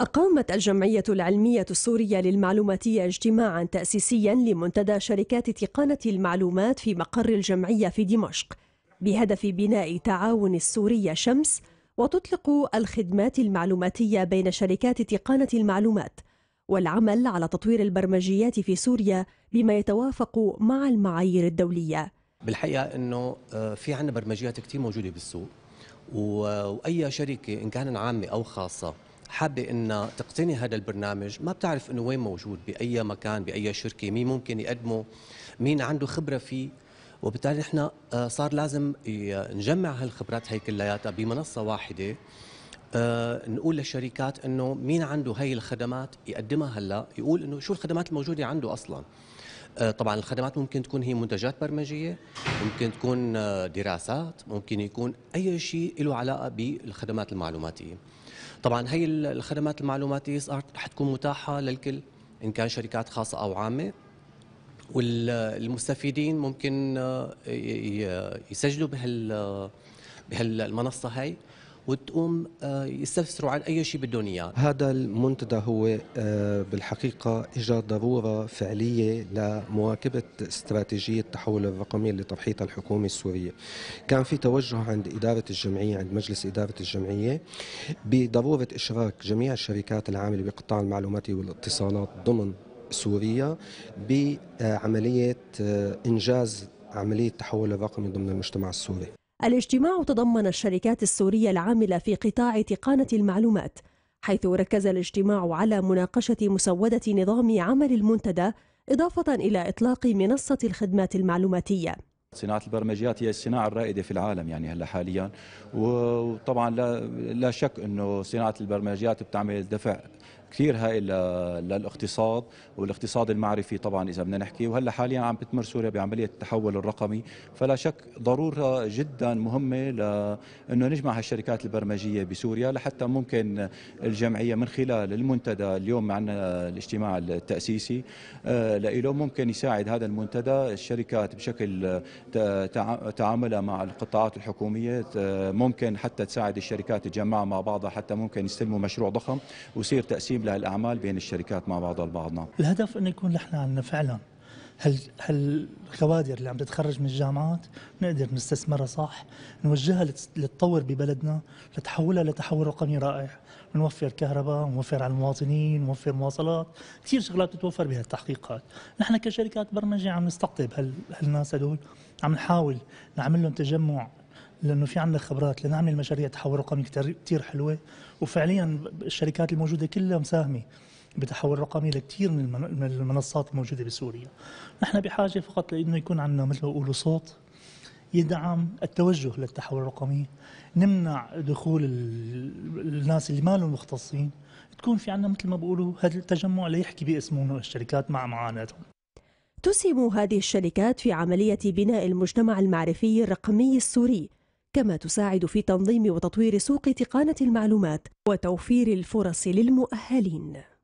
أقامت الجمعية العلمية السورية للمعلوماتية اجتماعا تأسيسيا لمنتدى شركات تقانة المعلومات في مقر الجمعية في دمشق بهدف بناء تعاون السورية شمس وتطلق الخدمات المعلوماتية بين شركات تقانة المعلومات والعمل على تطوير البرمجيات في سوريا بما يتوافق مع المعايير الدولية بالحقيقة أنه آه، في عنا برمجيات كتير موجودة بالسوق وأي شركة إن كانت عامة أو خاصة حابة إنها تقتني هذا البرنامج ما بتعرف إنه وين موجود بأي مكان بأي شركة مين ممكن يقدمه مين عنده خبرة فيه وبالتالي نحن آه، صار لازم نجمع هالخبرات هي كلياتها بمنصة واحدة آه، نقول للشركات انه مين عنده هي الخدمات يقدمها هلا يقول انه شو الخدمات الموجوده عنده اصلا آه، طبعا الخدمات ممكن تكون هي منتجات برمجيه ممكن تكون دراسات ممكن يكون اي شيء له علاقه بالخدمات المعلوماتيه طبعا هي الخدمات المعلوماتيه رح تكون متاحه للكل ان كان شركات خاصه او عامه والمستفيدين ممكن آه، يسجلوا بهال آه، بهالمنصه هاي وتقوم آه، يستفسروا عن اي شيء بدهم اياه هذا المنتدى هو آه، بالحقيقه اجى ضروره فعليه لمواكبه استراتيجيه التحول الرقمي اللي طرحتها الحكومه السوريه كان في توجه عند اداره الجمعيه عند مجلس اداره الجمعيه بضروره اشراك جميع الشركات العامله بقطاع المعلومات والاتصالات ضمن سوريا بعمليه آه، انجاز عمليه التحول الرقمي ضمن المجتمع السوري الاجتماع تضمن الشركات السورية العاملة في قطاع تقانة المعلومات حيث ركز الاجتماع على مناقشة مسودة نظام عمل المنتدى إضافة إلى إطلاق منصة الخدمات المعلوماتية صناعة البرمجيات هي الصناعة الرائدة في العالم يعني هلا حاليا وطبعا لا لا شك انه صناعة البرمجيات بتعمل دفع كثير هائل للاقتصاد والاقتصاد المعرفي طبعا اذا بدنا نحكي وهلا حاليا عم بتمر سوريا بعمليه التحول الرقمي فلا شك ضروره جدا مهمه لانه نجمع هالشركات البرمجيه بسوريا لحتى ممكن الجمعيه من خلال المنتدى اليوم عندنا الاجتماع التاسيسي آه، لإله ممكن يساعد هذا المنتدى الشركات بشكل تعاملها مع القطاعات الحكوميه ممكن حتى تساعد الشركات تجمعها مع بعضها حتى ممكن يستلموا مشروع ضخم ويصير تاسيس ترتيب الأعمال بين الشركات مع بعضها البعضنا نعم. الهدف انه يكون نحن عندنا فعلا هل هالكوادر اللي عم تتخرج من الجامعات نقدر نستثمرها صح نوجهها لتطور ببلدنا لتحولها لتحول رقمي رائع نوفر كهرباء نوفر على المواطنين نوفر مواصلات كثير شغلات تتوفر بهالتحقيق التحقيقات نحن كشركات برمجه عم نستقطب هالناس هدول عم نحاول نعمل لهم تجمع لانه في عندنا خبرات لنعمل مشاريع تحول رقمي كثير حلوه وفعليا الشركات الموجوده كلها مساهمه بتحول رقمي لكثير من المنصات الموجوده بسوريا. نحن بحاجه فقط لانه يكون عندنا مثل ما بيقولوا صوت يدعم التوجه للتحول الرقمي، نمنع دخول الناس اللي ما لهم مختصين، تكون في عندنا مثل ما بيقولوا هذا التجمع ليحكي باسمهم الشركات مع معاناتهم. تسهم هذه الشركات في عملية بناء المجتمع المعرفي الرقمي السوري كما تساعد في تنظيم وتطوير سوق تقانة المعلومات وتوفير الفرص للمؤهلين